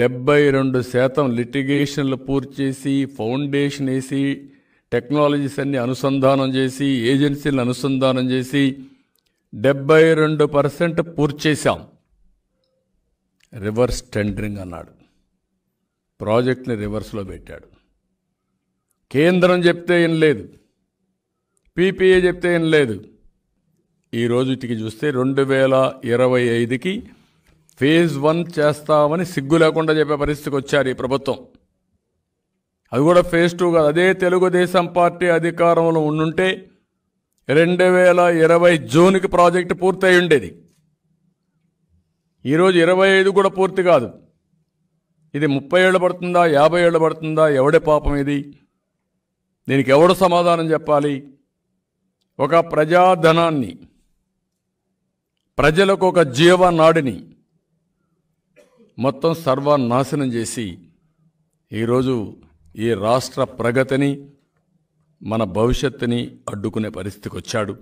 డెబ్బై రెండు శాతం లిటిగేషన్లు పూర్తి చేసి ఫౌండేషన్ వేసి టెక్నాలజీస్ అన్ని అనుసంధానం చేసి ఏజెన్సీలను అనుసంధానం చేసి డెబ్బై రెండు పర్సెంట్ పూర్తి చేశాం రివర్స్ టెండరింగ్ అన్నాడు ప్రాజెక్ట్ని రివర్స్లో పెట్టాడు కేంద్రం చెప్తే ఏం లేదు పీపీఏ చెప్తే ఏం లేదు ఈ రోజుటికి చూస్తే రెండు వేల ఇరవై ఐదుకి ఫేజ్ వన్ చేస్తామని సిగ్గు లేకుండా చెప్పే పరిస్థితికి వచ్చారు ఈ ప్రభుత్వం అది కూడా ఫేజ్ టూ కాదు అదే తెలుగుదేశం పార్టీ అధికారంలో ఉండుంటే రెండు వేల ఇరవై జూన్కి ప్రాజెక్టు అయి ఉండేది ఈరోజు ఇరవై ఐదు కూడా పూర్తి కాదు ఇది ముప్పై ఏళ్ళు పడుతుందా యాభై ఏళ్ళు పడుతుందా ఎవడే పాపం ఇది దీనికి ఎవడు సమాధానం చెప్పాలి ఒక ప్రజాధనాన్ని ప్రజలకు ఒక జీవనాడిని మొత్తం సర్వనాశనం చేసి ఈరోజు ఈ రాష్ట్ర ప్రగతిని మన భవిష్యత్తుని అడ్డుకునే పరిస్థితికి వచ్చాడు